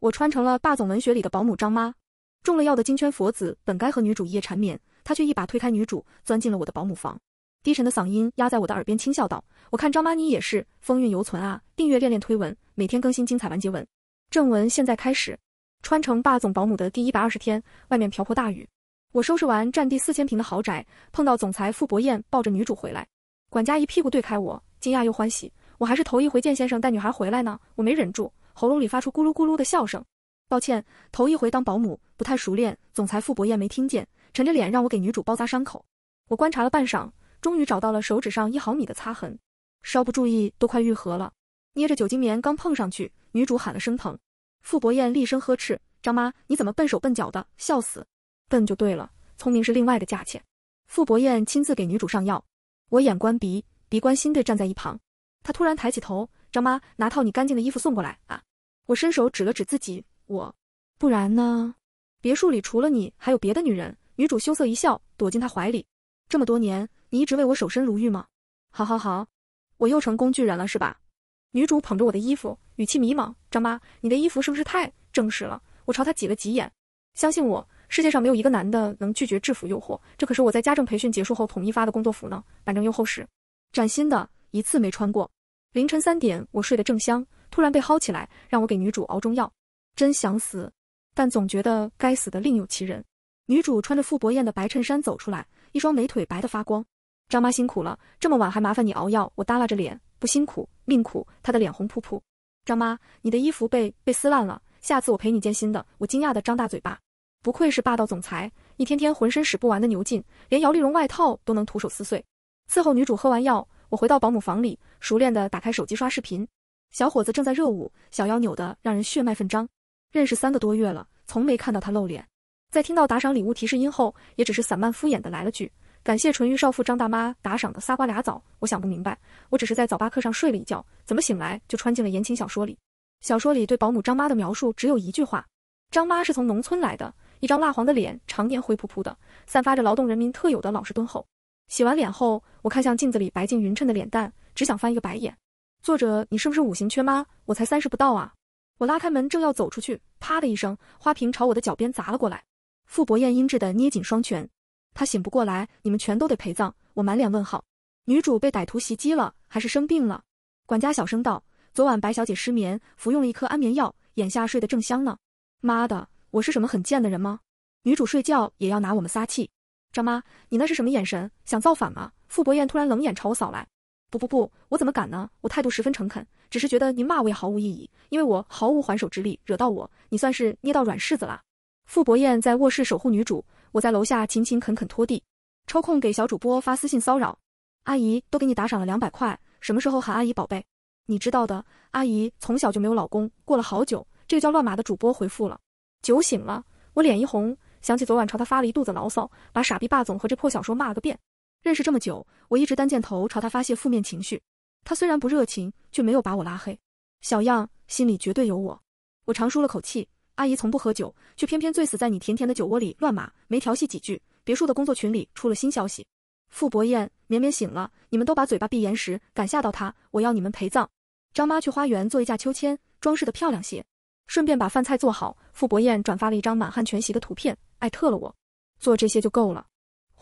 我穿成了霸总文学里的保姆张妈，中了药的金圈佛子本该和女主一夜缠绵，他却一把推开女主，钻进了我的保姆房。低沉的嗓音压在我的耳边轻笑道：“我看张妈你也是风韵犹存啊。”订阅恋恋推文，每天更新精彩完结文。正文现在开始。穿成霸总保姆的第一百二十天，外面瓢泼大雨，我收拾完占地四千平的豪宅，碰到总裁傅博彦抱着女主回来，管家一屁股对开我，惊讶又欢喜。我还是头一回见先生带女孩回来呢，我没忍住。喉咙里发出咕噜咕噜的笑声，抱歉，头一回当保姆，不太熟练。总裁傅博彦没听见，沉着脸让我给女主包扎伤口。我观察了半晌，终于找到了手指上一毫米的擦痕，稍不注意都快愈合了。捏着酒精棉刚碰上去，女主喊了声疼。傅博彦厉声呵斥：“张妈，你怎么笨手笨脚的？笑死！笨就对了，聪明是另外的价钱。”傅博彦亲自给女主上药，我眼观鼻，鼻观心的站在一旁。他突然抬起头：“张妈，拿套你干净的衣服送过来啊。”我伸手指了指自己，我，不然呢？别墅里除了你，还有别的女人。女主羞涩一笑，躲进他怀里。这么多年，你一直为我守身如玉吗？好，好，好，我又成工具人了是吧？女主捧着我的衣服，语气迷茫。张妈，你的衣服是不是太正式了？我朝她挤了挤眼。相信我，世界上没有一个男的能拒绝制服诱惑，这可是我在家政培训结束后统一发的工作服呢，反正又厚实，崭新的一次没穿过。凌晨三点，我睡得正香。突然被薅起来，让我给女主熬中药，真想死，但总觉得该死的另有其人。女主穿着傅博彦的白衬衫走出来，一双美腿白的发光。张妈辛苦了，这么晚还麻烦你熬药。我耷拉着脸，不辛苦，命苦。她的脸红扑扑。张妈，你的衣服被被撕烂了，下次我赔你件新的。我惊讶的张大嘴巴，不愧是霸道总裁，一天天浑身使不完的牛劲，连摇粒绒外套都能徒手撕碎。伺候女主喝完药，我回到保姆房里，熟练的打开手机刷视频。小伙子正在热舞，小腰扭得让人血脉奋张。认识三个多月了，从没看到他露脸。在听到打赏礼物提示音后，也只是散漫敷衍的来了句：“感谢淳欲少妇张大妈打赏的仨瓜俩枣。”我想不明白，我只是在早八课上睡了一觉，怎么醒来就穿进了言情小说里？小说里对保姆张妈的描述只有一句话：张妈是从农村来的，一张蜡黄的脸，常年灰扑扑的，散发着劳动人民特有的老实敦厚。洗完脸后，我看向镜子里白净匀称的脸蛋，只想翻一个白眼。作者，你是不是五行缺妈？我才三十不到啊！我拉开门正要走出去，啪的一声，花瓶朝我的脚边砸了过来。傅博彦阴鸷的捏紧双拳，他醒不过来，你们全都得陪葬。我满脸问号，女主被歹徒袭击了，还是生病了？管家小声道，昨晚白小姐失眠，服用了一颗安眠药，眼下睡得正香呢。妈的，我是什么很贱的人吗？女主睡觉也要拿我们撒气？张妈，你那是什么眼神？想造反吗？傅博彦突然冷眼朝我扫来。不不不，我怎么敢呢？我态度十分诚恳，只是觉得您骂我也毫无意义，因为我毫无还手之力，惹到我，你算是捏到软柿子了。傅博彦在卧室守护女主，我在楼下勤勤恳恳拖地，抽空给小主播发私信骚扰。阿姨都给你打赏了两百块，什么时候喊阿姨宝贝？你知道的，阿姨从小就没有老公，过了好久。这个叫乱码的主播回复了，酒醒了，我脸一红，想起昨晚朝他发了一肚子牢骚，把傻逼霸总和这破小说骂了个遍。认识这么久，我一直单箭头朝他发泄负面情绪，他虽然不热情，却没有把我拉黑。小样，心里绝对有我。我长舒了口气。阿姨从不喝酒，却偏偏醉死在你甜甜的酒窝里乱码，没调戏几句。别墅的工作群里出了新消息，傅博彦，绵绵醒了，你们都把嘴巴闭严实，敢吓到他，我要你们陪葬。张妈去花园做一架秋千，装饰的漂亮些，顺便把饭菜做好。傅博彦转发了一张满汉全席的图片，艾特了我。做这些就够了。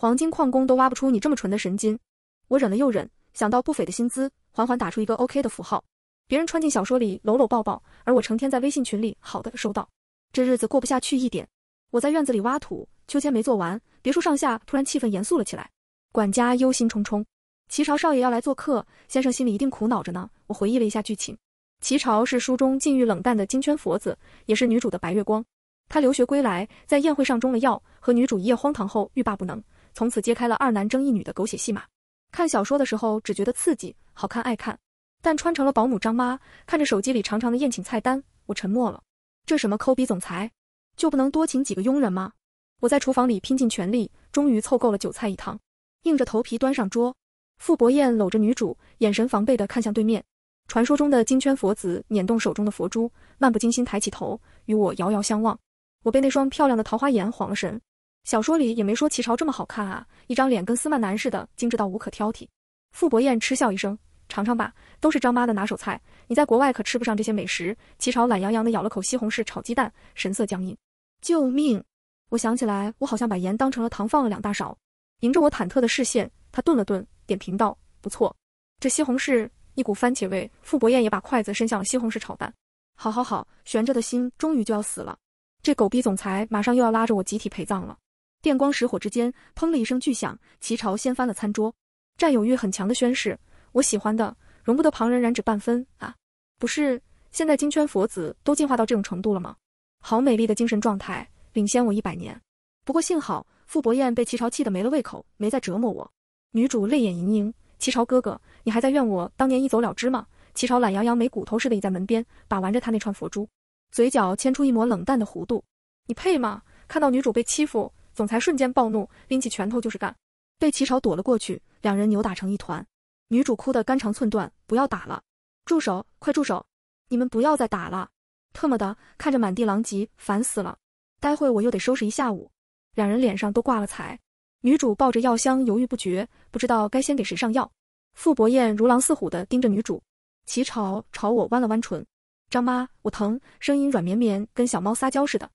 黄金矿工都挖不出你这么纯的神经，我忍了又忍，想到不菲的薪资，缓缓打出一个 OK 的符号。别人穿进小说里搂搂抱抱，而我成天在微信群里好的收到，这日子过不下去一点。我在院子里挖土，秋千没做完，别墅上下突然气氛严肃了起来，管家忧心忡忡。齐朝少爷要来做客，先生心里一定苦恼着呢。我回忆了一下剧情，齐朝是书中禁欲冷淡的金圈佛子，也是女主的白月光。他留学归来，在宴会上中了药，和女主一夜荒唐后欲罢不能。从此揭开了二男争一女的狗血戏码。看小说的时候只觉得刺激、好看、爱看，但穿成了保姆张妈，看着手机里长长的宴请菜单，我沉默了。这什么抠鼻总裁，就不能多请几个佣人吗？我在厨房里拼尽全力，终于凑够了酒菜一汤，硬着头皮端上桌。傅伯彦搂着女主，眼神防备的看向对面。传说中的金圈佛子捻动手中的佛珠，漫不经心抬起头，与我遥遥相望。我被那双漂亮的桃花眼晃了神。小说里也没说齐朝这么好看啊，一张脸跟司曼男似的，精致到无可挑剔。傅博彦嗤笑一声：“尝尝吧，都是张妈的拿手菜，你在国外可吃不上这些美食。”齐朝懒洋洋的咬了口西红柿炒鸡蛋，神色僵硬。救命！我想起来，我好像把盐当成了糖放了两大勺。迎着我忐忑的视线，他顿了顿，点评道：“不错，这西红柿一股番茄味。”傅博彦也把筷子伸向了西红柿炒蛋。好好好，悬着的心终于就要死了，这狗逼总裁马上又要拉着我集体陪葬了。电光石火之间，砰的一声巨响，齐朝掀翻了餐桌。占有欲很强的宣誓，我喜欢的，容不得旁人染指半分啊！不是，现在金圈佛子都进化到这种程度了吗？好美丽的精神状态，领先我一百年。不过幸好，傅伯彦被齐朝气得没了胃口，没再折磨我。女主泪眼盈盈，齐朝哥哥，你还在怨我当年一走了之吗？齐朝懒洋洋没骨头似的倚在门边，把玩着他那串佛珠，嘴角牵出一抹冷淡的弧度。你配吗？看到女主被欺负。总裁瞬间暴怒，拎起拳头就是干，被齐朝躲了过去，两人扭打成一团。女主哭得肝肠寸断，不要打了，住手，快住手，你们不要再打了，特么的，看着满地狼藉，烦死了，待会我又得收拾一下午。两人脸上都挂了彩，女主抱着药箱犹豫不决，不知道该先给谁上药。傅博彦如狼似虎的盯着女主，齐朝朝我弯了弯唇，张妈，我疼，声音软绵绵，跟小猫撒娇似的。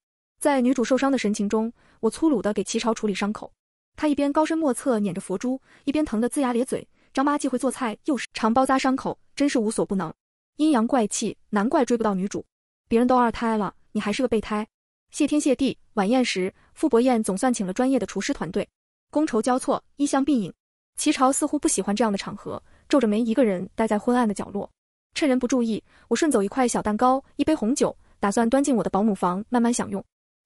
在女主受伤的神情中，我粗鲁的给齐朝处理伤口。他一边高深莫测捻着佛珠，一边疼得龇牙咧嘴。张妈既会做菜，又是常包扎伤口，真是无所不能。阴阳怪气，难怪追不到女主。别人都二胎了，你还是个备胎。谢天谢地，晚宴时傅伯彦总算请了专业的厨师团队，觥筹交错，衣香鬓影。齐朝似乎不喜欢这样的场合，皱着眉一个人待在昏暗的角落。趁人不注意，我顺走一块小蛋糕，一杯红酒，打算端进我的保姆房慢慢享用。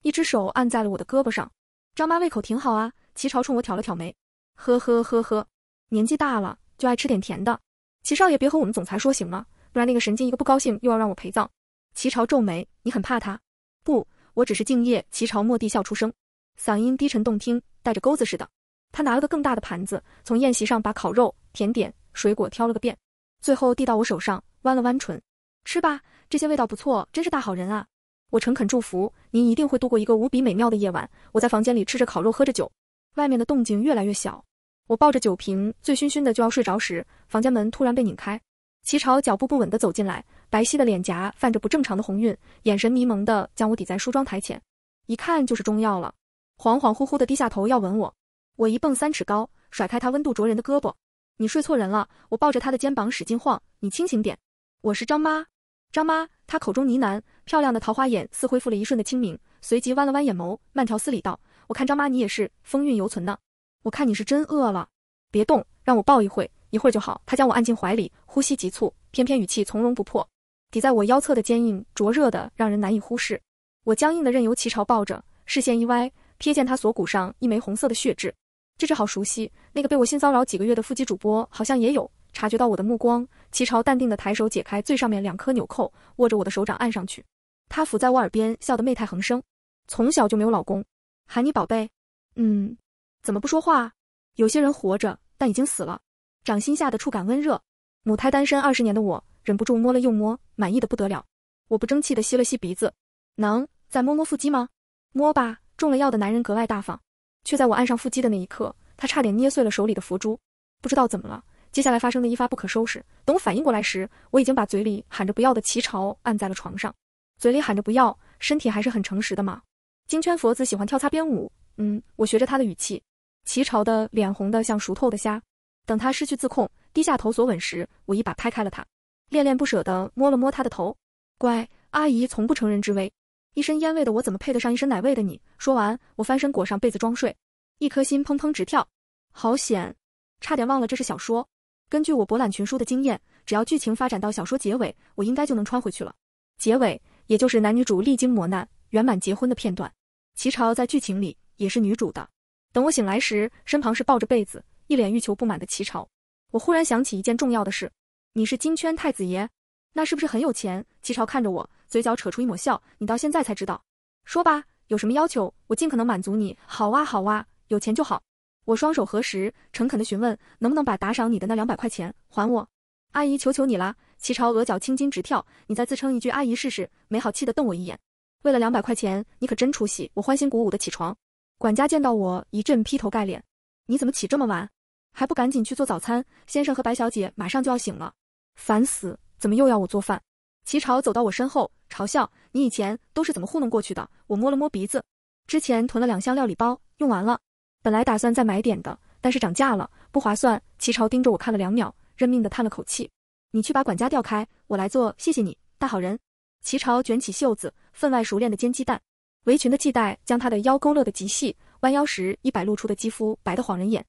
一只手按在了我的胳膊上，张妈胃口挺好啊。齐朝冲我挑了挑眉，呵呵呵呵，年纪大了就爱吃点甜的。齐少爷别和我们总裁说行吗？不然那个神经一个不高兴又要让我陪葬。齐朝皱眉，你很怕他？不，我只是敬业。齐朝蓦地笑出声，嗓音低沉动听，带着钩子似的。他拿了个更大的盘子，从宴席上把烤肉、甜点、水果挑了个遍，最后递到我手上，弯了弯唇，吃吧，这些味道不错，真是大好人啊。我诚恳祝福您一定会度过一个无比美妙的夜晚。我在房间里吃着烤肉，喝着酒，外面的动静越来越小。我抱着酒瓶，醉醺醺的就要睡着时，房间门突然被拧开，齐朝脚步不稳的走进来，白皙的脸颊泛着不正常的红晕，眼神迷蒙的将我抵在梳妆台前，一看就是中药了。恍恍惚惚的低下头要吻我，我一蹦三尺高，甩开他温度灼人的胳膊。你睡错人了，我抱着他的肩膀使劲晃，你清醒点，我是张妈，张妈。他口中呢喃，漂亮的桃花眼似恢复了一瞬的清明，随即弯了弯眼眸，慢条斯理道：“我看张妈你也是风韵犹存呢，我看你是真饿了，别动，让我抱一会，一会儿就好。”他将我按进怀里，呼吸急促，偏偏语气从容不迫，抵在我腰侧的坚硬灼热的让人难以忽视。我僵硬的任由齐朝抱着，视线一歪，瞥见他锁骨上一枚红色的血痣，这只好熟悉，那个被我性骚扰几个月的腹肌主播好像也有。察觉到我的目光。齐朝淡定地抬手解开最上面两颗纽扣，握着我的手掌按上去。他抚在我耳边，笑得媚态横生。从小就没有老公，喊你宝贝。嗯，怎么不说话？有些人活着，但已经死了。掌心下的触感温热，母胎单身二十年的我忍不住摸了又摸，满意的不得了。我不争气地吸了吸鼻子，能再摸摸腹肌吗？摸吧。中了药的男人格外大方，却在我按上腹肌的那一刻，他差点捏碎了手里的佛珠。不知道怎么了。接下来发生的一发不可收拾。等我反应过来时，我已经把嘴里喊着不要的齐朝按在了床上，嘴里喊着不要，身体还是很诚实的嘛。金圈佛子喜欢跳擦边舞，嗯，我学着他的语气。齐朝的脸红的像熟透的虾。等他失去自控，低下头索吻时，我一把拍开了他，恋恋不舍地摸了摸他的头，乖，阿姨从不乘人之危。一身烟味的我怎么配得上一身奶味的你？说完，我翻身裹上被子装睡，一颗心砰砰直跳，好险，差点忘了这是小说。根据我博览群书的经验，只要剧情发展到小说结尾，我应该就能穿回去了。结尾也就是男女主历经磨难，圆满结婚的片段。齐朝在剧情里也是女主的。等我醒来时，身旁是抱着被子，一脸欲求不满的齐朝。我忽然想起一件重要的事：你是金圈太子爷，那是不是很有钱？齐朝看着我，嘴角扯出一抹笑。你到现在才知道？说吧，有什么要求，我尽可能满足你。好哇，好哇，有钱就好。我双手合十，诚恳地询问：“能不能把打赏你的那两百块钱还我，阿姨？求求你啦！齐朝额角青筋直跳，你再自称一句阿姨试试！没好气地瞪我一眼。为了两百块钱，你可真出息！我欢欣鼓舞地起床。管家见到我，一阵劈头盖脸：“你怎么起这么晚？还不赶紧去做早餐，先生和白小姐马上就要醒了！”烦死！怎么又要我做饭？齐朝走到我身后，嘲笑：“你以前都是怎么糊弄过去的？”我摸了摸鼻子，之前囤了两箱料理包，用完了。本来打算再买点的，但是涨价了，不划算。齐朝盯着我看了两秒，认命的叹了口气。你去把管家调开，我来做，谢谢你，大好人。齐朝卷起袖子，分外熟练的煎鸡蛋，围裙的系带将他的腰勾勒的极细，弯腰时，一摆露出的肌肤白得晃人眼，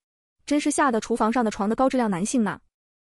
真是吓得厨房上的床的高质量男性呢。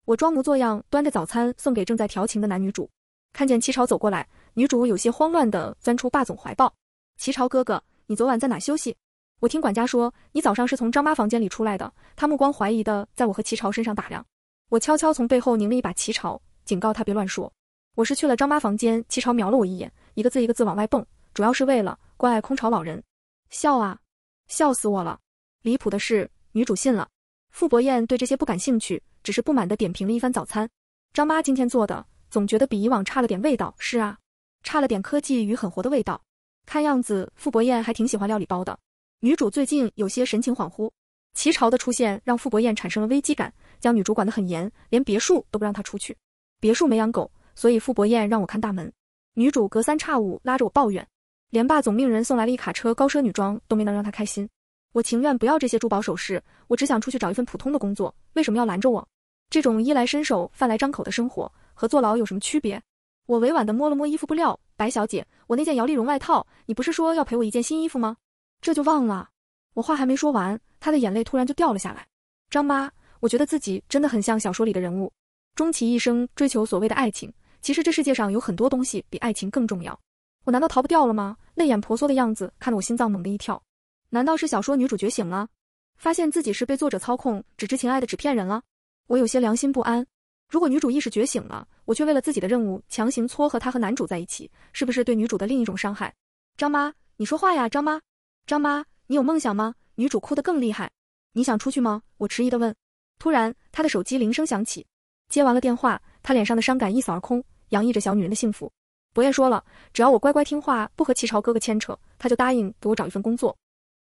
我装模作样端着早餐送给正在调情的男女主，看见齐朝走过来，女主有些慌乱的钻出霸总怀抱。齐朝哥哥，你昨晚在哪休息？我听管家说，你早上是从张妈房间里出来的。他目光怀疑的在我和齐朝身上打量。我悄悄从背后拧了一把齐朝，警告他别乱说。我是去了张妈房间。齐朝瞄了我一眼，一个字一个字往外蹦，主要是为了关爱空巢老人。笑啊，笑死我了！离谱的是，女主信了。傅博彦对这些不感兴趣，只是不满的点评了一番早餐。张妈今天做的，总觉得比以往差了点味道。是啊，差了点科技与狠活的味道。看样子，傅博彦还挺喜欢料理包的。女主最近有些神情恍惚，齐朝的出现让傅博燕产生了危机感，将女主管得很严，连别墅都不让她出去。别墅没养狗，所以傅博燕让我看大门。女主隔三差五拉着我抱怨，连爸总命人送来了一卡车高奢女装都没能让她开心。我情愿不要这些珠宝首饰，我只想出去找一份普通的工作。为什么要拦着我？这种衣来伸手、饭来张口的生活和坐牢有什么区别？我委婉的摸了摸衣服布料，白小姐，我那件摇粒绒外套，你不是说要赔我一件新衣服吗？这就忘了，我话还没说完，她的眼泪突然就掉了下来。张妈，我觉得自己真的很像小说里的人物，终其一生追求所谓的爱情。其实这世界上有很多东西比爱情更重要。我难道逃不掉了吗？泪眼婆娑的样子看得我心脏猛地一跳。难道是小说女主觉醒了，发现自己是被作者操控，只知情爱的纸片人了？我有些良心不安。如果女主意识觉醒了，我却为了自己的任务强行撮合她和男主在一起，是不是对女主的另一种伤害？张妈，你说话呀，张妈。张妈，你有梦想吗？女主哭得更厉害。你想出去吗？我迟疑地问。突然，她的手机铃声响起。接完了电话，她脸上的伤感一扫而空，洋溢着小女人的幸福。伯彦说了，只要我乖乖听话，不和齐朝哥哥牵扯，他就答应给我找一份工作。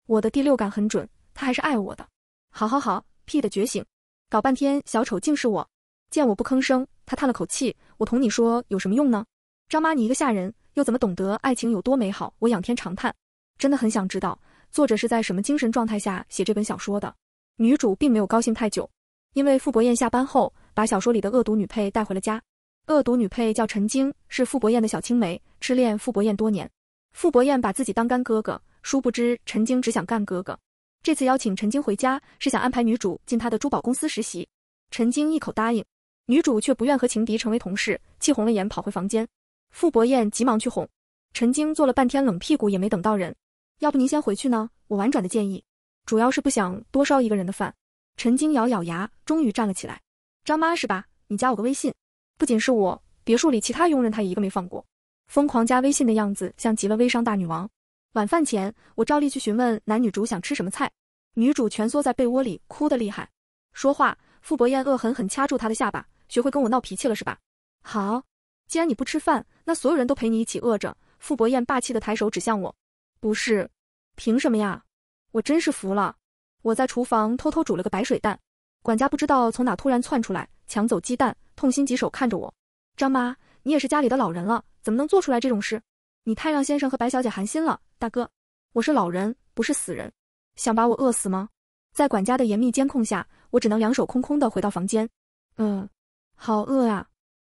我的第六感很准，他还是爱我的。好好好，屁的觉醒！搞半天，小丑竟是我。见我不吭声，他叹了口气。我同你说有什么用呢？张妈，你一个下人，又怎么懂得爱情有多美好？我仰天长叹。真的很想知道作者是在什么精神状态下写这本小说的。女主并没有高兴太久，因为傅博彦下班后把小说里的恶毒女配带回了家。恶毒女配叫陈晶，是傅博彦的小青梅，痴恋傅博彦多年。傅博彦把自己当干哥哥，殊不知陈晶只想干哥哥。这次邀请陈晶回家，是想安排女主进他的珠宝公司实习。陈晶一口答应，女主却不愿和情敌成为同事，气红了眼跑回房间。傅博彦急忙去哄陈晶，坐了半天冷屁股也没等到人。要不您先回去呢？我婉转的建议，主要是不想多烧一个人的饭。陈晶咬咬牙，终于站了起来。张妈是吧？你加我个微信。不仅是我，别墅里其他佣人她一个没放过，疯狂加微信的样子像极了微商大女王。晚饭前，我照例去询问男女主想吃什么菜。女主蜷缩在被窝里，哭得厉害。说话，傅博彦恶狠狠掐住她的下巴，学会跟我闹脾气了是吧？好，既然你不吃饭，那所有人都陪你一起饿着。傅博彦霸气的抬手指向我。不是，凭什么呀？我真是服了。我在厨房偷偷煮了个白水蛋，管家不知道从哪突然窜出来抢走鸡蛋，痛心疾首看着我。张妈，你也是家里的老人了，怎么能做出来这种事？你太让先生和白小姐寒心了。大哥，我是老人，不是死人，想把我饿死吗？在管家的严密监控下，我只能两手空空的回到房间。嗯，好饿啊，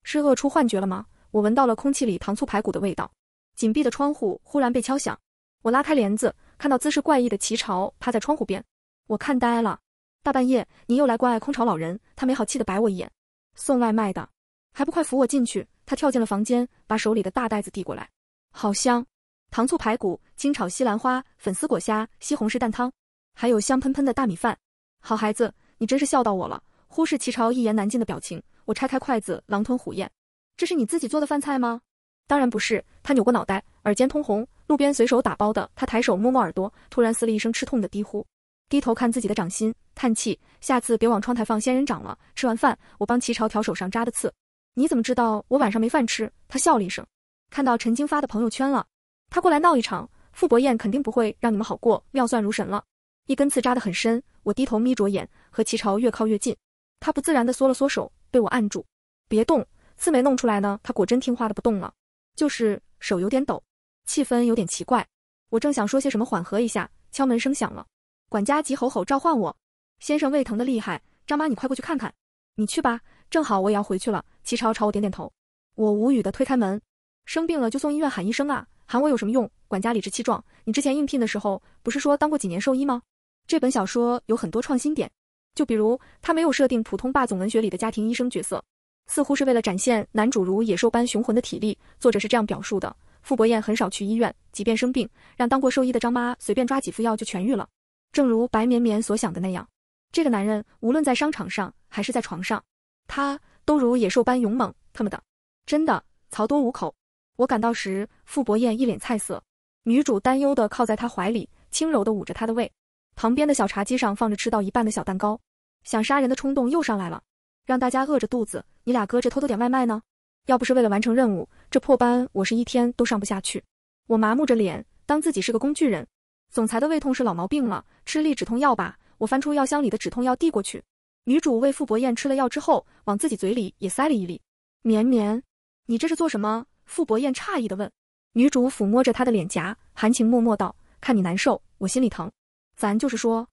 是饿出幻觉了吗？我闻到了空气里糖醋排骨的味道。紧闭的窗户忽然被敲响。我拉开帘子，看到姿势怪异的齐朝趴在窗户边，我看呆了。大半夜，你又来关爱空巢老人？他没好气地白我一眼。送外卖的，还不快扶我进去！他跳进了房间，把手里的大袋子递过来。好香，糖醋排骨、清炒西兰花、粉丝果虾、西红柿蛋汤，还有香喷喷的大米饭。好孩子，你真是笑到我了。忽视齐朝一言难尽的表情，我拆开筷子狼吞虎咽。这是你自己做的饭菜吗？当然不是，他扭过脑袋，耳尖通红。路边随手打包的，他抬手摸摸耳朵，突然嘶了一声，吃痛的低呼。低头看自己的掌心，叹气，下次别往窗台放仙人掌了。吃完饭，我帮齐朝挑手上扎的刺。你怎么知道我晚上没饭吃？他笑了一声，看到陈晶发的朋友圈了。他过来闹一场，傅伯彦肯定不会让你们好过，妙算如神了。一根刺扎得很深，我低头眯着眼，和齐朝越靠越近。他不自然的缩了缩手，被我按住，别动，刺没弄出来呢。他果真听话的不动了。就是手有点抖，气氛有点奇怪，我正想说些什么缓和一下，敲门声响了，管家急吼吼召唤我，先生胃疼的厉害，张妈你快过去看看，你去吧，正好我也要回去了。齐超朝我点点头，我无语的推开门，生病了就送医院喊医生啊，喊我有什么用？管家理直气壮，你之前应聘的时候不是说当过几年兽医吗？这本小说有很多创新点，就比如他没有设定普通霸总文学里的家庭医生角色。似乎是为了展现男主如野兽般雄浑的体力，作者是这样表述的：傅博彦很少去医院，即便生病，让当过兽医的张妈随便抓几副药就痊愈了。正如白绵绵所想的那样，这个男人无论在商场上还是在床上，他都如野兽般勇猛。特么的，真的，曹多五口。我赶到时，傅博彦一脸菜色，女主担忧地靠在他怀里，轻柔地捂着他的胃。旁边的小茶几上放着吃到一半的小蛋糕，想杀人的冲动又上来了，让大家饿着肚子。你俩搁这偷偷点外卖呢？要不是为了完成任务，这破班我是一天都上不下去。我麻木着脸，当自己是个工具人。总裁的胃痛是老毛病了，吃粒止痛药吧。我翻出药箱里的止痛药递过去。女主为傅博彦吃了药之后，往自己嘴里也塞了一粒。绵绵，你这是做什么？傅博彦诧异的问。女主抚摸着他的脸颊，含情脉脉道：“看你难受，我心里疼。咱就是说，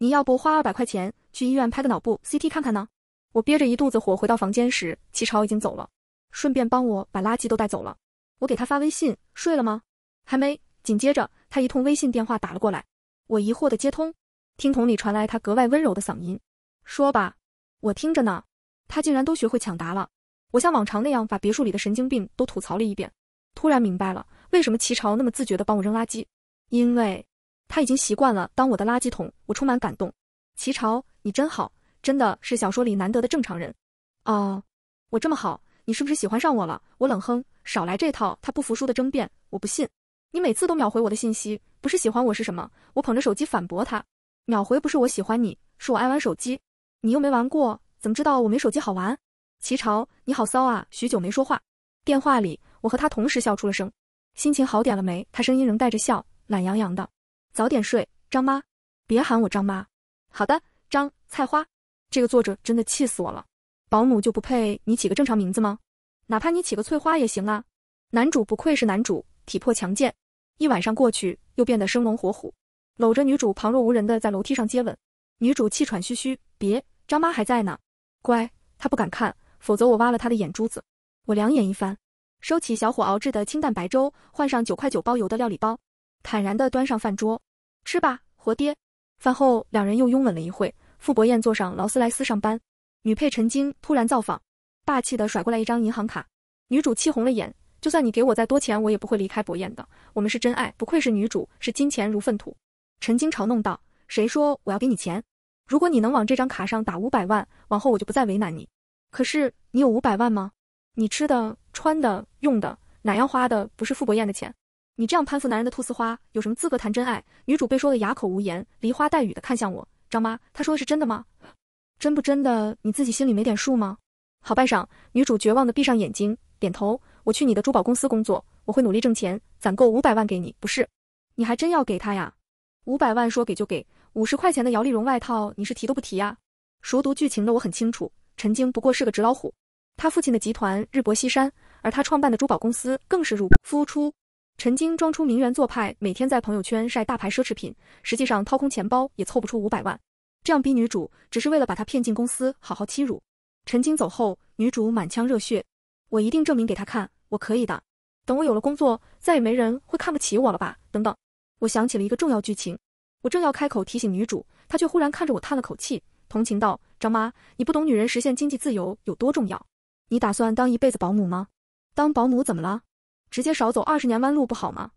你要不花二百块钱去医院拍个脑部 CT 看看呢？”我憋着一肚子火回到房间时，齐朝已经走了，顺便帮我把垃圾都带走了。我给他发微信，睡了吗？还没。紧接着，他一通微信电话打了过来，我疑惑的接通，听筒里传来他格外温柔的嗓音，说吧，我听着呢。他竟然都学会抢答了。我像往常那样把别墅里的神经病都吐槽了一遍，突然明白了为什么齐朝那么自觉的帮我扔垃圾，因为他已经习惯了当我的垃圾桶。我充满感动，齐朝，你真好。真的是小说里难得的正常人，哦，我这么好，你是不是喜欢上我了？我冷哼，少来这套。他不服输的争辩，我不信。你每次都秒回我的信息，不是喜欢我是什么？我捧着手机反驳他，秒回不是我喜欢你，是我爱玩手机。你又没玩过，怎么知道我没手机好玩？齐潮，你好骚啊！许久没说话，电话里我和他同时笑出了声。心情好点了没？他声音仍带着笑，懒洋洋的，早点睡。张妈，别喊我张妈。好的，张菜花。这个作者真的气死我了！保姆就不配你起个正常名字吗？哪怕你起个翠花也行啊！男主不愧是男主，体魄强健，一晚上过去又变得生龙活虎，搂着女主旁若无人的在楼梯上接吻。女主气喘吁吁，别，张妈还在呢，乖，他不敢看，否则我挖了他的眼珠子。我两眼一翻，收起小火熬制的清淡白粥，换上九块九包邮的料理包，坦然的端上饭桌，吃吧，活爹。饭后两人又拥吻了一会。傅博彦坐上劳斯莱斯上班，女配陈晶突然造访，霸气的甩过来一张银行卡，女主气红了眼，就算你给我再多钱，我也不会离开博彦的，我们是真爱。不愧是女主，是金钱如粪土。陈晶嘲弄道：“谁说我要给你钱？如果你能往这张卡上打五百万，往后我就不再为难你。可是你有五百万吗？你吃的、穿的、用的，哪样花的不是傅博彦的钱？你这样攀附男人的菟丝花，有什么资格谈真爱？”女主被说的哑口无言，梨花带雨的看向我。张妈，他说的是真的吗？真不真的，你自己心里没点数吗？好半晌，女主绝望的闭上眼睛，点头。我去你的珠宝公司工作，我会努力挣钱，攒够五百万给你。不是，你还真要给他呀？五百万说给就给？五十块钱的摇粒绒外套，你是提都不提呀？熟读剧情的我很清楚，陈晶不过是个纸老虎，他父亲的集团日薄西山，而他创办的珠宝公司更是如初出。陈晶装出名媛做派，每天在朋友圈晒大牌奢侈品，实际上掏空钱包也凑不出五百万。这样逼女主，只是为了把她骗进公司，好好欺辱。陈晶走后，女主满腔热血，我一定证明给他看，我可以的。等我有了工作，再也没人会看不起我了吧？等等，我想起了一个重要剧情，我正要开口提醒女主，她却忽然看着我叹了口气，同情道：“张妈，你不懂女人实现经济自由有多重要。你打算当一辈子保姆吗？当保姆怎么了？”直接少走二十年弯路不好吗？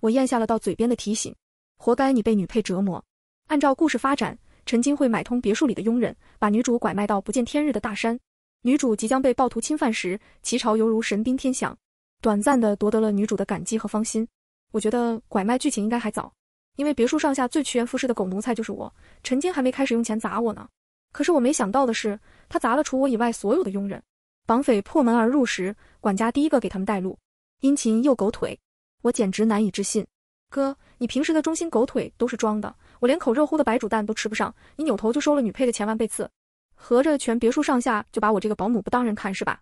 我咽下了到嘴边的提醒，活该你被女配折磨。按照故事发展，陈金会买通别墅里的佣人，把女主拐卖到不见天日的大山。女主即将被暴徒侵犯时，齐朝犹如神兵天降，短暂的夺得了女主的感激和芳心。我觉得拐卖剧情应该还早，因为别墅上下最趋炎附势的狗奴才就是我，陈金还没开始用钱砸我呢。可是我没想到的是，他砸了除我以外所有的佣人。绑匪破门而入时，管家第一个给他们带路。殷勤又狗腿，我简直难以置信。哥，你平时的忠心狗腿都是装的，我连口热乎的白煮蛋都吃不上，你扭头就收了女配的钱万倍次，合着全别墅上下就把我这个保姆不当人看是吧？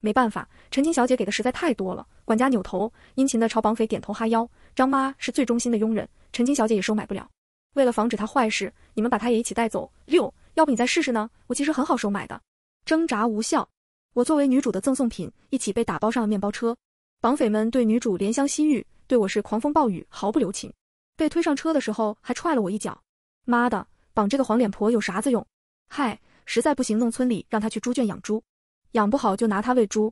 没办法，陈青小姐给的实在太多了。管家扭头殷勤地朝绑匪点头哈腰，张妈是最忠心的佣人，陈青小姐也收买不了。为了防止她坏事，你们把她也一起带走。六，要不你再试试呢？我其实很好收买的。挣扎无效，我作为女主的赠送品，一起被打包上了面包车。绑匪们对女主怜香惜玉，对我是狂风暴雨，毫不留情。被推上车的时候还踹了我一脚。妈的，绑这个黄脸婆有啥子用？嗨，实在不行弄村里，让她去猪圈养猪，养不好就拿她喂猪。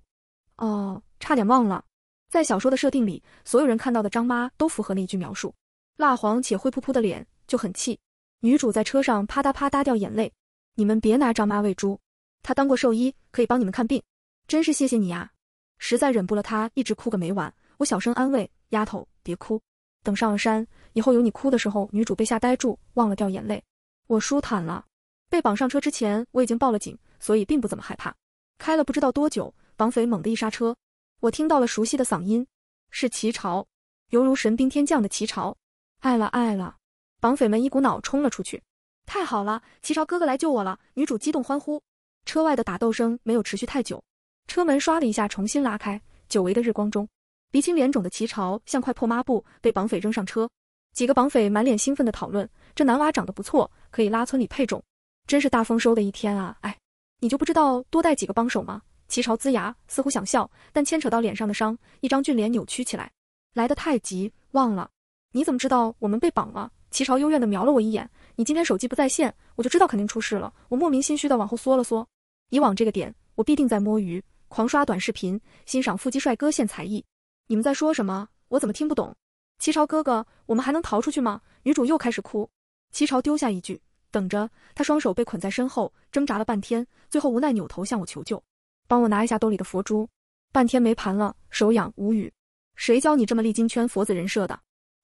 哦，差点忘了，在小说的设定里，所有人看到的张妈都符合那一句描述：蜡黄且灰扑扑的脸，就很气。女主在车上啪嗒啪嗒掉眼泪。你们别拿张妈喂猪，她当过兽医，可以帮你们看病。真是谢谢你啊。实在忍不了，她一直哭个没完。我小声安慰：“丫头，别哭，等上了山以后有你哭的时候。”女主被吓呆住，忘了掉眼泪。我舒坦了。被绑上车之前，我已经报了警，所以并不怎么害怕。开了不知道多久，绑匪猛地一刹车，我听到了熟悉的嗓音，是齐朝，犹如神兵天降的齐朝。爱了爱了。绑匪们一股脑冲了出去，太好了，齐朝哥哥来救我了！女主激动欢呼。车外的打斗声没有持续太久。车门唰的一下，重新拉开。久违的日光中，鼻青脸肿的齐朝像块破抹布，被绑匪扔上车。几个绑匪满脸兴奋地讨论：“这男娃长得不错，可以拉村里配种，真是大丰收的一天啊！”哎，你就不知道多带几个帮手吗？齐朝龇牙，似乎想笑，但牵扯到脸上的伤，一张俊脸扭曲起来。来得太急，忘了你怎么知道我们被绑了？齐朝幽怨地瞄了我一眼：“你今天手机不在线，我就知道肯定出事了。”我莫名心虚地往后缩了缩。以往这个点，我必定在摸鱼。狂刷短视频，欣赏腹肌帅哥献才艺。你们在说什么？我怎么听不懂？齐朝哥哥，我们还能逃出去吗？女主又开始哭。齐朝丢下一句：“等着。”他双手被捆在身后，挣扎了半天，最后无奈扭头向我求救：“帮我拿一下兜里的佛珠，半天没盘了，手痒。”无语，谁教你这么立金圈佛子人设的？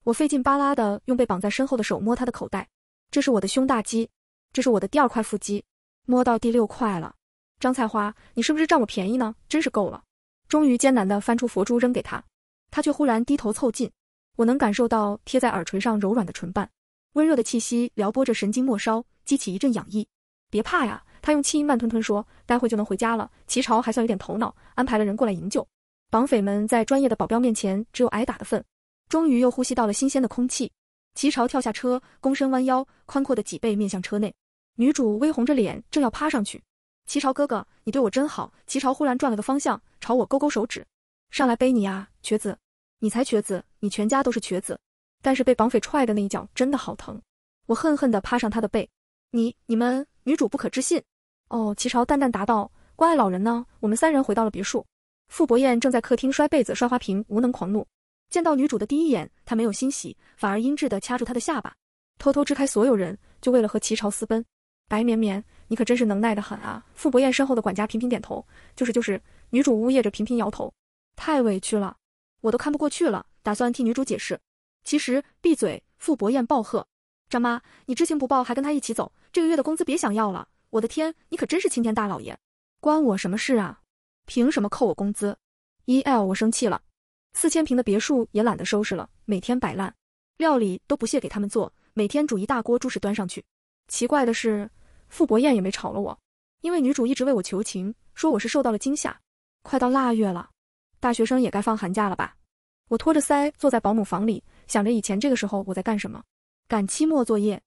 我费劲巴拉的用被绑在身后的手摸他的口袋，这是我的胸大肌，这是我的第二块腹肌，摸到第六块了。张菜花，你是不是占我便宜呢？真是够了！终于艰难的翻出佛珠扔给他，他却忽然低头凑近，我能感受到贴在耳垂上柔软的唇瓣，温热的气息撩拨着神经末梢，激起一阵痒意。别怕呀，他用轻音慢吞吞说，待会就能回家了。齐朝还算有点头脑，安排了人过来营救。绑匪们在专业的保镖面前只有挨打的份。终于又呼吸到了新鲜的空气，齐朝跳下车，躬身弯腰，宽阔的脊背面向车内。女主微红着脸，正要趴上去。齐朝哥哥，你对我真好。齐朝忽然转了个方向，朝我勾勾手指，上来背你啊，瘸子！你才瘸子，你全家都是瘸子。但是被绑匪踹的那一脚真的好疼，我恨恨地趴上他的背。你、你们女主不可置信。哦，齐朝淡淡答道，关爱老人呢。我们三人回到了别墅，傅博彦正在客厅摔被子、摔花瓶，无能狂怒。见到女主的第一眼，他没有欣喜，反而阴鸷地掐住她的下巴，偷偷支开所有人，就为了和齐朝私奔。白绵绵。你可真是能耐得很啊！傅博彦身后的管家频频点头，就是就是。女主呜咽着频频摇头，太委屈了，我都看不过去了，打算替女主解释。其实，闭嘴！傅博彦暴喝。张妈，你知情不报还跟他一起走，这个月的工资别想要了！我的天，你可真是青天大老爷，关我什么事啊？凭什么扣我工资？一 l 我生气了，四千平的别墅也懒得收拾了，每天摆烂，料理都不屑给他们做，每天煮一大锅猪食端上去。奇怪的是。傅博彦也没吵了我，因为女主一直为我求情，说我是受到了惊吓。快到腊月了，大学生也该放寒假了吧？我托着腮坐在保姆房里，想着以前这个时候我在干什么：赶期末作业，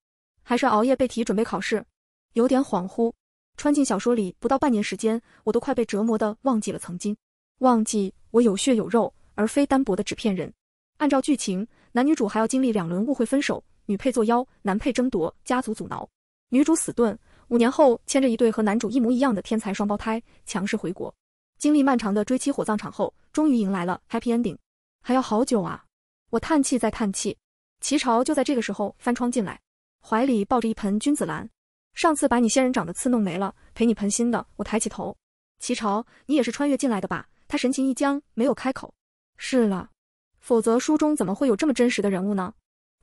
还是熬夜背题准备考试？有点恍惚。穿进小说里不到半年时间，我都快被折磨的忘记了曾经，忘记我有血有肉，而非单薄的纸片人。按照剧情，男女主还要经历两轮误会分手，女配作妖，男配争夺，家族阻挠，女主死遁。五年后，牵着一对和男主一模一样的天才双胞胎强势回国，经历漫长的追妻火葬场后，终于迎来了 happy ending。还要好久啊！我叹气，再叹气。齐朝就在这个时候翻窗进来，怀里抱着一盆君子兰。上次把你仙人掌的刺弄没了，赔你盆新的。我抬起头，齐朝，你也是穿越进来的吧？他神情一僵，没有开口。是了，否则书中怎么会有这么真实的人物呢？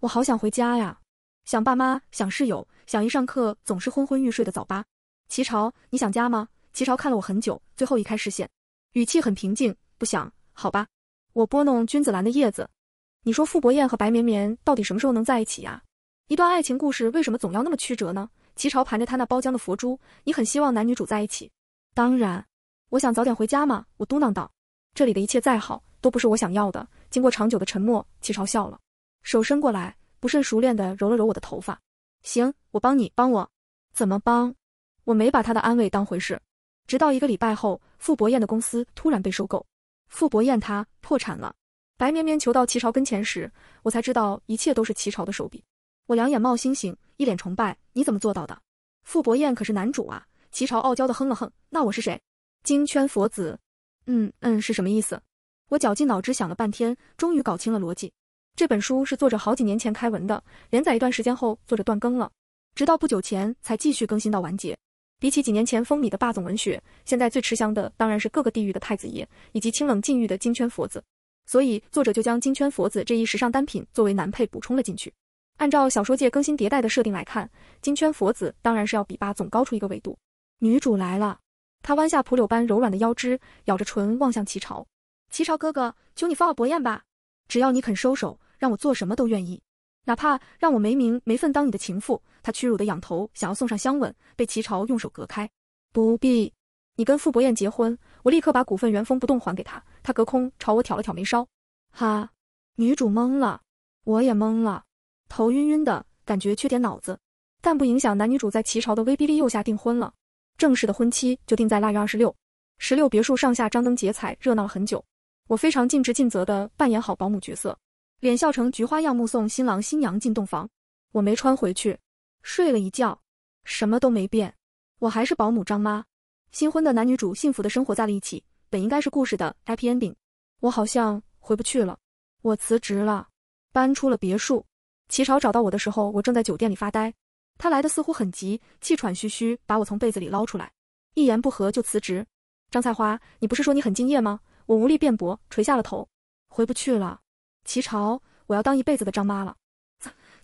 我好想回家呀。想爸妈，想室友，想一上课总是昏昏欲睡的早八。齐朝，你想家吗？齐朝看了我很久，最后移开视线，语气很平静，不想，好吧。我拨弄君子兰的叶子。你说傅博彦和白绵绵到底什么时候能在一起呀？一段爱情故事为什么总要那么曲折呢？齐朝盘着他那包浆的佛珠。你很希望男女主在一起？当然，我想早点回家嘛。我嘟囔道，这里的一切再好，都不是我想要的。经过长久的沉默，齐朝笑了，手伸过来。不甚熟练地揉了揉我的头发，行，我帮你，帮我，怎么帮？我没把他的安慰当回事，直到一个礼拜后，傅博彦的公司突然被收购，傅博彦他破产了。白绵绵求到齐朝跟前时，我才知道一切都是齐朝的手笔。我两眼冒星星，一脸崇拜，你怎么做到的？傅博彦可是男主啊！齐朝傲娇地哼了哼，那我是谁？金圈佛子，嗯嗯，是什么意思？我绞尽脑汁想了半天，终于搞清了逻辑。这本书是作者好几年前开文的，连载一段时间后，作者断更了，直到不久前才继续更新到完结。比起几年前风靡的霸总文学，现在最吃香的当然是各个地域的太子爷以及清冷禁欲的金圈佛子，所以作者就将金圈佛子这一时尚单品作为男配补充了进去。按照小说界更新迭代的设定来看，金圈佛子当然是要比霸总高出一个维度。女主来了，她弯下蒲柳般柔软的腰肢，咬着唇望向齐朝：“齐朝哥哥，求你放我薄宴吧，只要你肯收手。”让我做什么都愿意，哪怕让我没名没份当你的情妇。他屈辱的仰头，想要送上香吻，被齐朝用手隔开。不必，你跟傅博彦结婚，我立刻把股份原封不动还给他。他隔空朝我挑了挑眉梢。哈，女主懵了，我也懵了，头晕晕的感觉，缺点脑子，但不影响男女主在齐朝的威逼利诱下订婚了。正式的婚期就定在腊月二十六。十六别墅上下张灯结彩，热闹了很久。我非常尽职尽责的扮演好保姆角色。脸笑成菊花样，目送新郎新娘进洞房。我没穿回去，睡了一觉，什么都没变，我还是保姆张妈。新婚的男女主幸福的生活在了一起，本应该是故事的 happy ending。我好像回不去了，我辞职了，搬出了别墅。齐朝找到我的时候，我正在酒店里发呆。他来的似乎很急，气喘吁吁，把我从被子里捞出来。一言不合就辞职，张菜花，你不是说你很敬业吗？我无力辩驳，垂下了头。回不去了。齐朝，我要当一辈子的张妈了，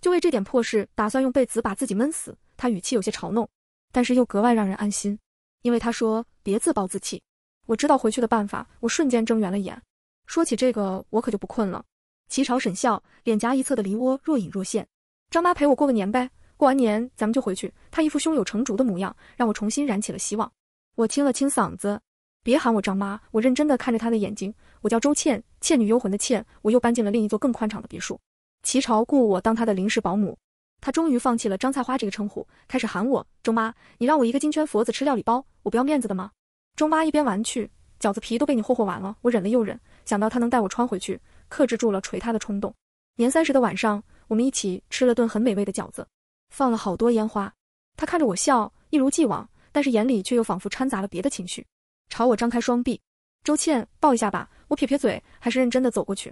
就为这点破事，打算用被子把自己闷死。他语气有些嘲弄，但是又格外让人安心，因为他说别自暴自弃。我知道回去的办法，我瞬间睁圆了眼。说起这个，我可就不困了。齐朝沈笑，脸颊一侧的梨涡若隐若现。张妈陪我过个年呗，过完年咱们就回去。他一副胸有成竹的模样，让我重新燃起了希望。我清了清嗓子。别喊我张妈，我认真的看着她的眼睛。我叫周倩，倩女幽魂的倩。我又搬进了另一座更宽敞的别墅。齐朝雇我当他的临时保姆。他终于放弃了张菜花这个称呼，开始喊我周妈。你让我一个金圈佛子吃料理包，我不要面子的吗？周妈一边玩去，饺子皮都被你霍霍完了。我忍了又忍，想到他能带我穿回去，克制住了捶他的冲动。年三十的晚上，我们一起吃了顿很美味的饺子，放了好多烟花。他看着我笑，一如既往，但是眼里却又仿佛掺杂了别的情绪。朝我张开双臂，周倩抱一下吧。我撇撇嘴，还是认真的走过去。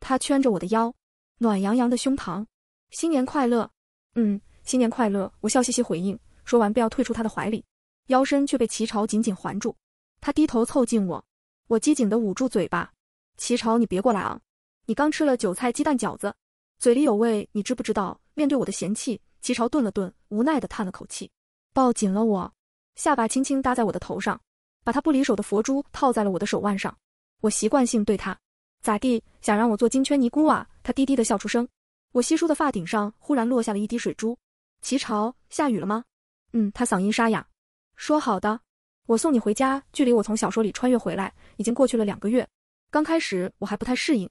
他圈着我的腰，暖洋洋的胸膛。新年快乐，嗯，新年快乐。我笑嘻嘻回应，说完便要退出他的怀里，腰身却被齐朝紧紧环住。他低头凑近我，我机警的捂住嘴巴。齐朝，你别过来啊！你刚吃了韭菜鸡蛋饺子，嘴里有味，你知不知道？面对我的嫌弃，齐朝顿了顿，无奈的叹了口气，抱紧了我，下巴轻轻搭在我的头上。把他不离手的佛珠套在了我的手腕上，我习惯性对他咋地，想让我做金圈尼姑啊？他低低的笑出声。我稀疏的发顶上忽然落下了一滴水珠。齐朝，下雨了吗？嗯，他嗓音沙哑，说好的，我送你回家。距离我从小说里穿越回来已经过去了两个月。刚开始我还不太适应，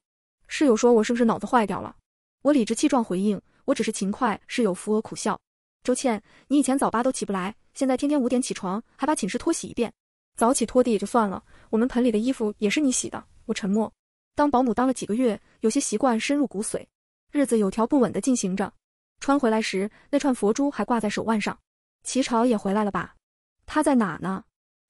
室友说我是不是脑子坏掉了？我理直气壮回应，我只是勤快。室友扶额苦笑。周倩，你以前早八都起不来，现在天天五点起床，还把寝室拖洗一遍。早起拖地也就算了，我们盆里的衣服也是你洗的。我沉默。当保姆当了几个月，有些习惯深入骨髓。日子有条不紊地进行着。穿回来时，那串佛珠还挂在手腕上。齐朝也回来了吧？他在哪呢？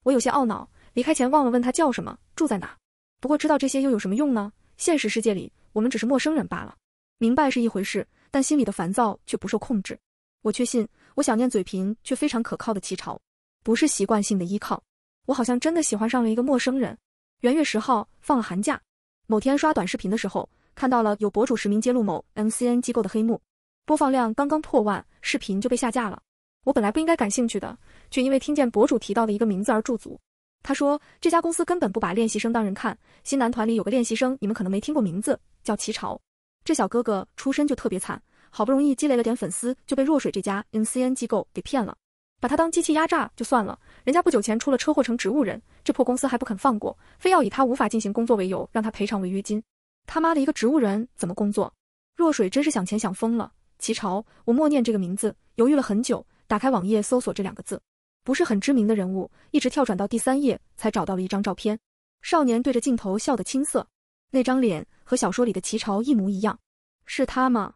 我有些懊恼，离开前忘了问他叫什么，住在哪。不过知道这些又有什么用呢？现实世界里，我们只是陌生人罢了。明白是一回事，但心里的烦躁却不受控制。我确信，我想念嘴贫却非常可靠的齐朝，不是习惯性的依靠。我好像真的喜欢上了一个陌生人。元月十号放了寒假，某天刷短视频的时候，看到了有博主实名揭露某 MCN 机构的黑幕，播放量刚刚破万，视频就被下架了。我本来不应该感兴趣的，却因为听见博主提到的一个名字而驻足。他说这家公司根本不把练习生当人看，新男团里有个练习生，你们可能没听过名字，叫齐潮。这小哥哥出身就特别惨，好不容易积累了点粉丝，就被若水这家 MCN 机构给骗了。把他当机器压榨就算了，人家不久前出了车祸成植物人，这破公司还不肯放过，非要以他无法进行工作为由让他赔偿违约金。他妈的一个植物人怎么工作？若水真是想钱想疯了。齐朝，我默念这个名字，犹豫了很久，打开网页搜索这两个字，不是很知名的人物，一直跳转到第三页才找到了一张照片。少年对着镜头笑得青涩，那张脸和小说里的齐朝一模一样，是他吗？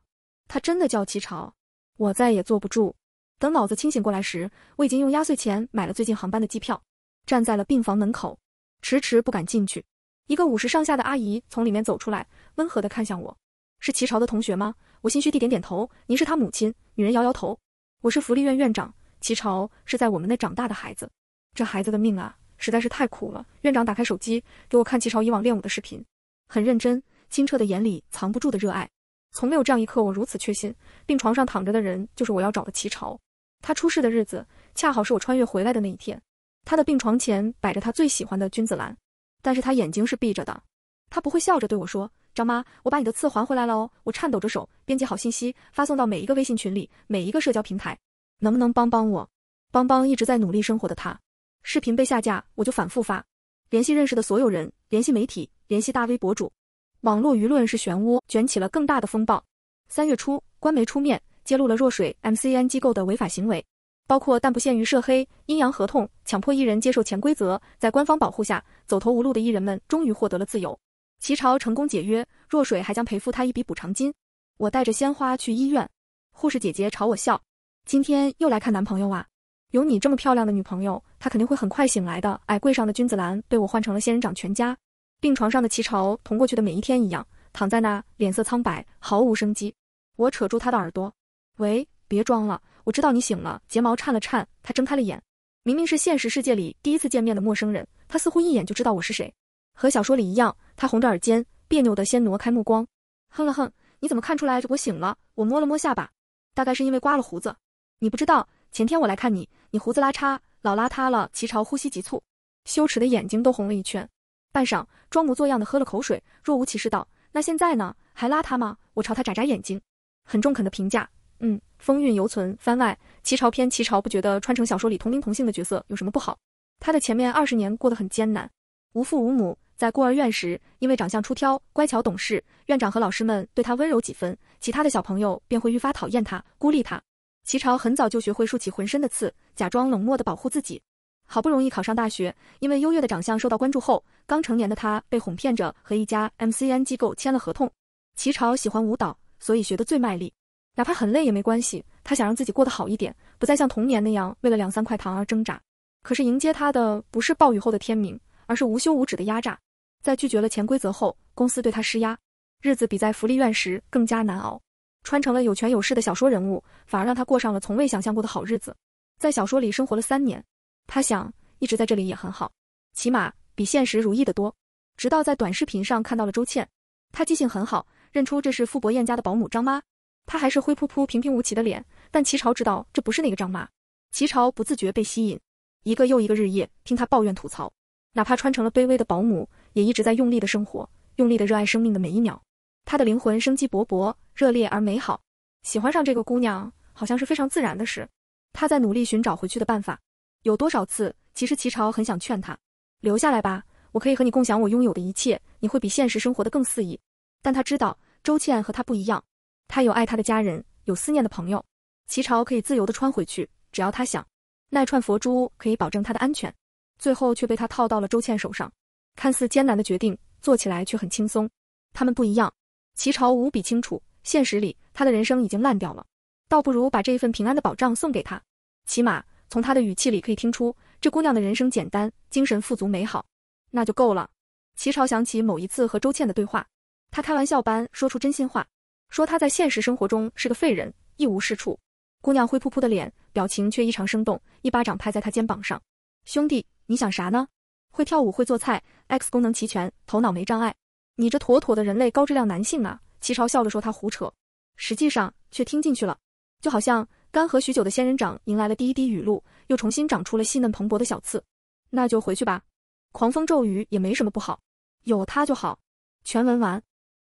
他真的叫齐朝？我再也坐不住。等脑子清醒过来时，我已经用压岁钱买了最近航班的机票，站在了病房门口，迟迟不敢进去。一个五十上下的阿姨从里面走出来，温和地看向我：“是齐朝的同学吗？”我心虚地点点头。“您是他母亲？”女人摇摇头。“我是福利院院长，齐朝是在我们那长大的孩子。这孩子的命啊，实在是太苦了。”院长打开手机，给我看齐朝以往练武的视频，很认真，清澈的眼里藏不住的热爱。从没有这样一刻，我如此确信，病床上躺着的人就是我要找的齐朝。他出事的日子恰好是我穿越回来的那一天，他的病床前摆着他最喜欢的君子兰，但是他眼睛是闭着的，他不会笑着对我说：“张妈，我把你的刺还回来了哦。”我颤抖着手编辑好信息，发送到每一个微信群里，每一个社交平台，能不能帮帮我，帮帮一直在努力生活的他？视频被下架，我就反复发，联系认识的所有人，联系媒体，联系大 V 博主，网络舆论是漩涡，卷起了更大的风暴。三月初，官媒出面。揭露了若水 M C N 机构的违法行为，包括但不限于涉黑、阴阳合同、强迫艺人接受潜规则。在官方保护下，走投无路的艺人们终于获得了自由。齐潮成功解约，若水还将赔付他一笔补偿金。我带着鲜花去医院，护士姐姐朝我笑：“今天又来看男朋友啊？有你这么漂亮的女朋友，他肯定会很快醒来的。”矮柜上的君子兰被我换成了仙人掌。全家病床上的齐潮，同过去的每一天一样，躺在那，脸色苍白，毫无生机。我扯住他的耳朵。喂，别装了，我知道你醒了。睫毛颤了颤，他睁开了眼。明明是现实世界里第一次见面的陌生人，他似乎一眼就知道我是谁。和小说里一样，他红着耳尖，别扭的先挪开目光，哼了哼。你怎么看出来我醒了？我摸了摸下巴，大概是因为刮了胡子。你不知道，前天我来看你，你胡子拉碴，老邋遢了。齐朝呼吸急促，羞耻的眼睛都红了一圈。半晌，装模作样的喝了口水，若无其事道：“那现在呢？还邋遢吗？”我朝他眨眨眼睛，很中肯的评价。嗯，风韵犹存。番外齐朝篇，齐朝不觉得穿成小说里同名同姓的角色有什么不好。他的前面二十年过得很艰难，无父无母，在孤儿院时，因为长相出挑，乖巧懂事，院长和老师们对他温柔几分，其他的小朋友便会愈发讨厌他，孤立他。齐朝很早就学会竖起浑身的刺，假装冷漠的保护自己。好不容易考上大学，因为优越的长相受到关注后，刚成年的他被哄骗着和一家 MCN 机构签了合同。齐朝喜欢舞蹈，所以学得最卖力。哪怕很累也没关系，他想让自己过得好一点，不再像童年那样为了两三块糖而挣扎。可是迎接他的不是暴雨后的天明，而是无休无止的压榨。在拒绝了潜规则后，公司对他施压，日子比在福利院时更加难熬。穿成了有权有势的小说人物，反而让他过上了从未想象过的好日子。在小说里生活了三年，他想一直在这里也很好，起码比现实如意的多。直到在短视频上看到了周倩，他记性很好，认出这是傅博彦家的保姆张妈。他还是灰扑扑、平平无奇的脸，但齐朝知道这不是那个张妈。齐朝不自觉被吸引，一个又一个日夜听她抱怨吐槽，哪怕穿成了卑微的保姆，也一直在用力的生活，用力的热爱生命的每一秒。她的灵魂生机勃勃，热烈而美好。喜欢上这个姑娘，好像是非常自然的事。他在努力寻找回去的办法。有多少次，其实齐朝很想劝她留下来吧，我可以和你共享我拥有的一切，你会比现实生活的更肆意。但他知道，周倩和她不一样。他有爱他的家人，有思念的朋友，齐朝可以自由的穿回去，只要他想。那串佛珠可以保证他的安全，最后却被他套到了周倩手上。看似艰难的决定，做起来却很轻松。他们不一样，齐朝无比清楚，现实里他的人生已经烂掉了，倒不如把这一份平安的保障送给他。起码从他的语气里可以听出，这姑娘的人生简单，精神富足美好，那就够了。齐朝想起某一次和周倩的对话，他开玩笑般说出真心话。说他在现实生活中是个废人，一无是处。姑娘灰扑扑的脸，表情却异常生动，一巴掌拍在他肩膀上。兄弟，你想啥呢？会跳舞，会做菜，X 功能齐全，头脑没障碍，你这妥妥的人类高质量男性啊！齐朝笑着说他胡扯，实际上却听进去了，就好像干涸许久的仙人掌迎来了第一滴雨露，又重新长出了细嫩蓬勃的小刺。那就回去吧，狂风骤雨也没什么不好，有他就好。全文完。